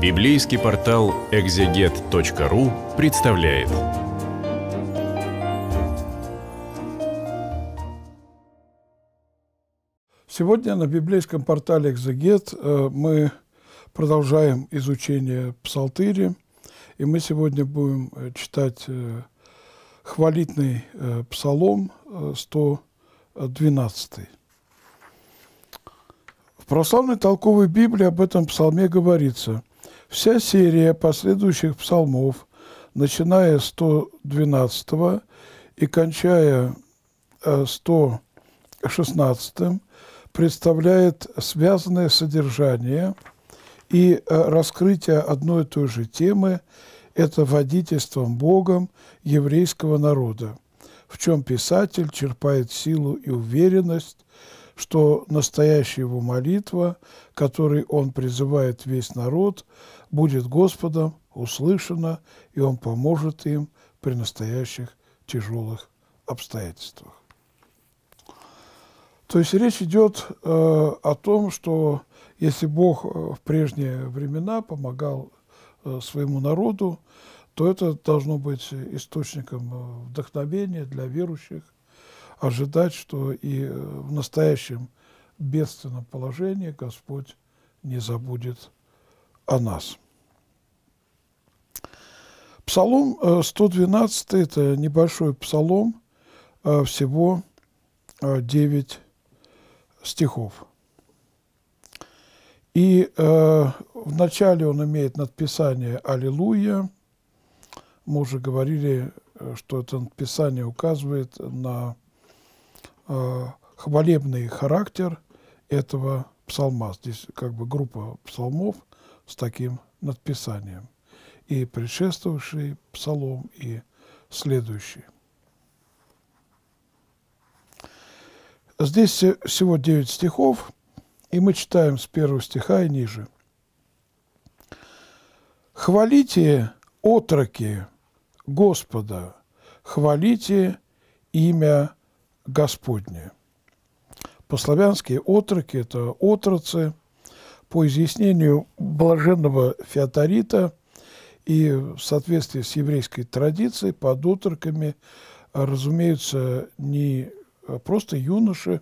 Библейский портал экзегет.ру представляет. Сегодня на библейском портале «Экзегет» э, мы продолжаем изучение Псалтыри, и мы сегодня будем э, читать э, хвалитный псалом 112. В православной толковой Библии об этом псалме говорится – Вся серия последующих псалмов, начиная с 112 и кончая 116, э, представляет связанное содержание и э, раскрытие одной и той же темы – это водительством Богом еврейского народа, в чем писатель черпает силу и уверенность, что настоящая его молитва, которой он призывает весь народ, будет Господом услышано, и Он поможет им при настоящих тяжелых обстоятельствах. То есть речь идет э, о том, что если Бог э, в прежние времена помогал э, своему народу, то это должно быть источником э, вдохновения для верующих, ожидать, что и э, в настоящем бедственном положении Господь не забудет о нас. Псалом 112 э, – это небольшой псалом, э, всего 9 э, стихов. И э, вначале он имеет надписание «Аллилуйя». Мы уже говорили, что это надписание указывает на хвалебный характер этого псалма. Здесь как бы группа псалмов с таким надписанием – и предшествовавший псалом, и следующий. Здесь всего 9 стихов, и мы читаем с первого стиха и ниже. «Хвалите, отроки Господа, хвалите имя Господне». По-славянски «отроки» – это «отроцы». По изъяснению блаженного Феоторита – и в соответствии с еврейской традицией под утроками, а, разумеется, не а, просто юноши,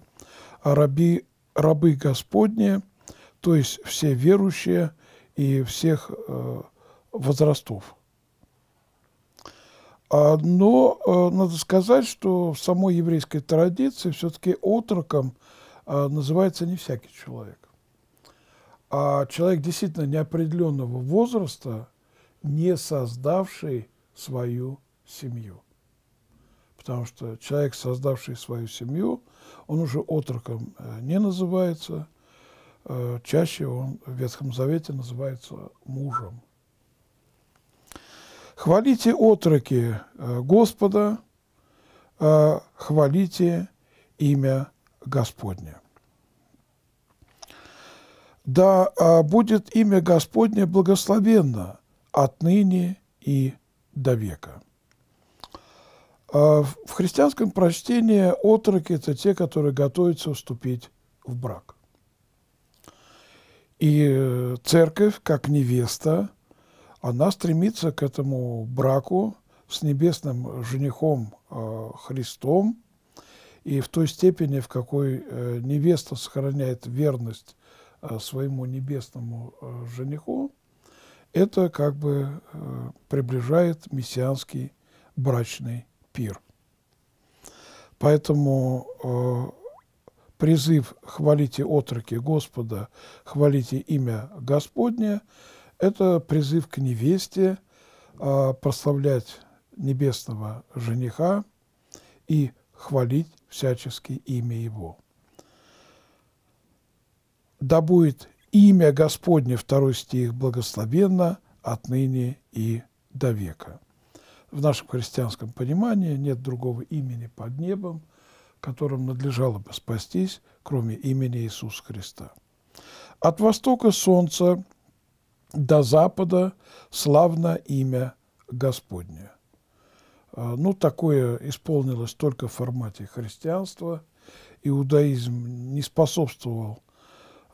а раби, рабы господние, то есть все верующие и всех а, возрастов. Но надо сказать, что в самой еврейской традиции все-таки отроком называется не всякий человек. А человек действительно неопределенного возраста – не создавший свою семью. Потому что человек, создавший свою семью, он уже отроком э, не называется, э, чаще он в Ветхом Завете называется мужем. Хвалите отроки э, Господа, хвалите имя Господне. Да будет имя Господне благословенно отныне и до века. А в христианском прочтении отроки – это те, которые готовятся вступить в брак. И э, церковь, как невеста, она стремится к этому браку с небесным женихом э, Христом, и в той степени, в какой э, невеста сохраняет верность своему небесному жениху, это как бы э, приближает мессианский брачный пир. Поэтому э, призыв «Хвалите отроки Господа, хвалите имя Господне» – это призыв к невесте э, прославлять небесного жениха и хвалить всячески имя его. «Да будет имя Господне, второй стих, благословенно отныне и до века. В нашем христианском понимании нет другого имени под небом, которым надлежало бы спастись, кроме имени Иисуса Христа. От востока солнца до запада славно имя Господне. А, ну, такое исполнилось только в формате христианства. Иудаизм не способствовал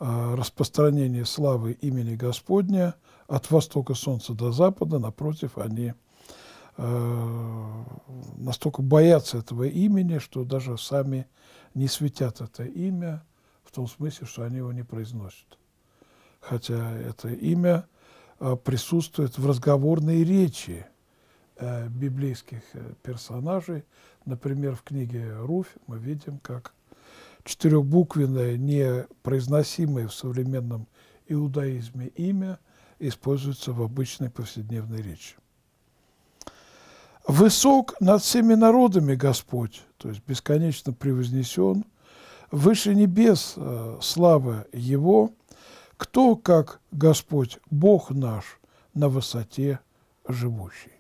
Э, распространение славы имени Господня от востока солнца до запада, напротив, они э, настолько боятся этого имени, что даже сами не светят это имя, в том смысле, что они его не произносят. Хотя это имя э, присутствует в разговорной речи библейских персонажей. Например, в книге Руфь мы видим, как четырехбуквенное, непроизносимое в современном иудаизме имя используется в обычной повседневной речи. «Высок над всеми народами Господь», то есть бесконечно превознесен, «выше небес э, слава Его, кто, как Господь, Бог наш, на высоте живущий».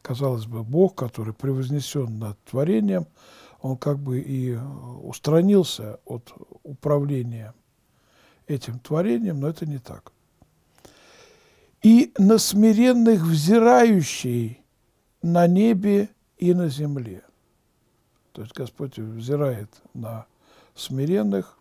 Казалось бы, Бог, который превознесен над творением – он как бы и э, устранился от управления этим творением, но это не так. «И на смиренных взирающий на небе и на земле». То есть Господь взирает на смиренных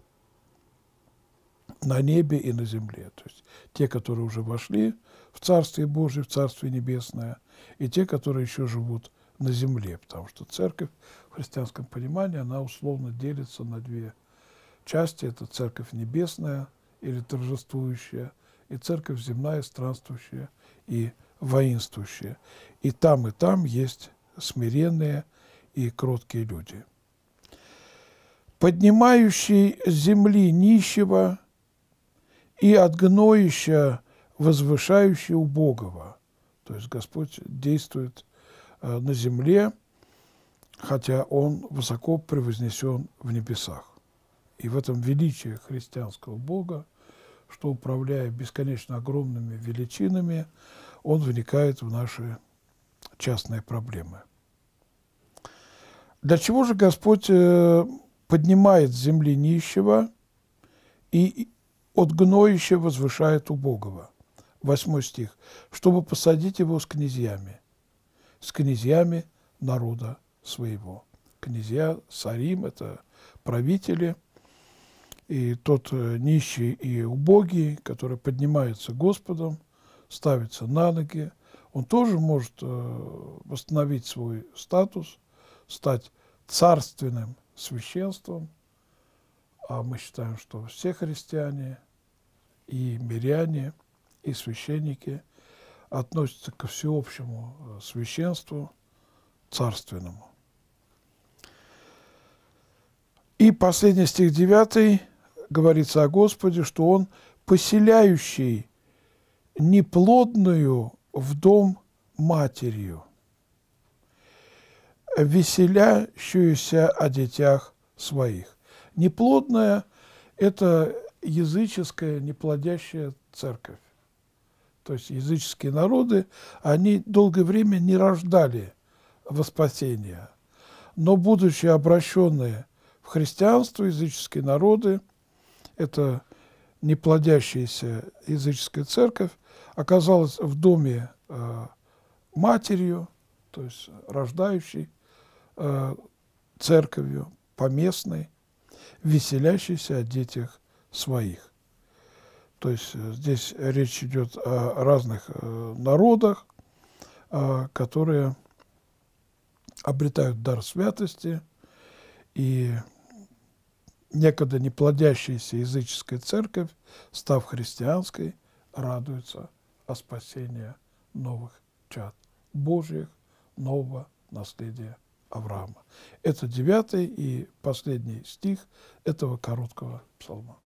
на небе и на земле. То есть те, которые уже вошли в Царствие Божие, в Царствие Небесное, и те, которые еще живут на земле, потому что церковь в христианском понимании, она условно делится на две части. Это церковь небесная или торжествующая, и церковь земная, странствующая и воинствующая. И там, и там есть смиренные и кроткие люди. Поднимающий земли нищего и от гноища возвышающий убогого. То есть Господь действует Э, на земле, хотя он высоко превознесен в небесах. И в этом величие христианского Бога, что, управляя бесконечно огромными величинами, он вникает в наши частные проблемы. Для чего же Господь э, поднимает с земли нищего и от гноища возвышает убогого? Восьмой стих. «Чтобы посадить его с князьями» с князьями народа своего. Князья, сарим – это правители, и тот э, нищий и убогий, который поднимается Господом, ставится на ноги, он тоже может э, восстановить свой статус, стать царственным священством, а мы считаем, что все христиане и миряне, и священники – относится ко всеобщему э, священству царственному. И последний стих 9 говорится о Господе, что Он поселяющий неплодную в дом матерью, веселящуюся о детях своих. Неплодная – это языческая неплодящая церковь то есть языческие народы, они долгое время не рождали во спасение. Но будучи обращенные в христианство, языческие народы, это неплодящаяся языческая церковь, оказалась в доме э, матерью, то есть рождающей э, церковью, поместной, веселящейся о детях своих. То есть э, здесь речь идет о разных э, народах, а, которые обретают дар святости, и некогда неплодящаяся языческая церковь, став христианской, радуется о спасении новых чад Божьих, нового наследия Авраама. Это девятый и последний стих этого короткого псалма.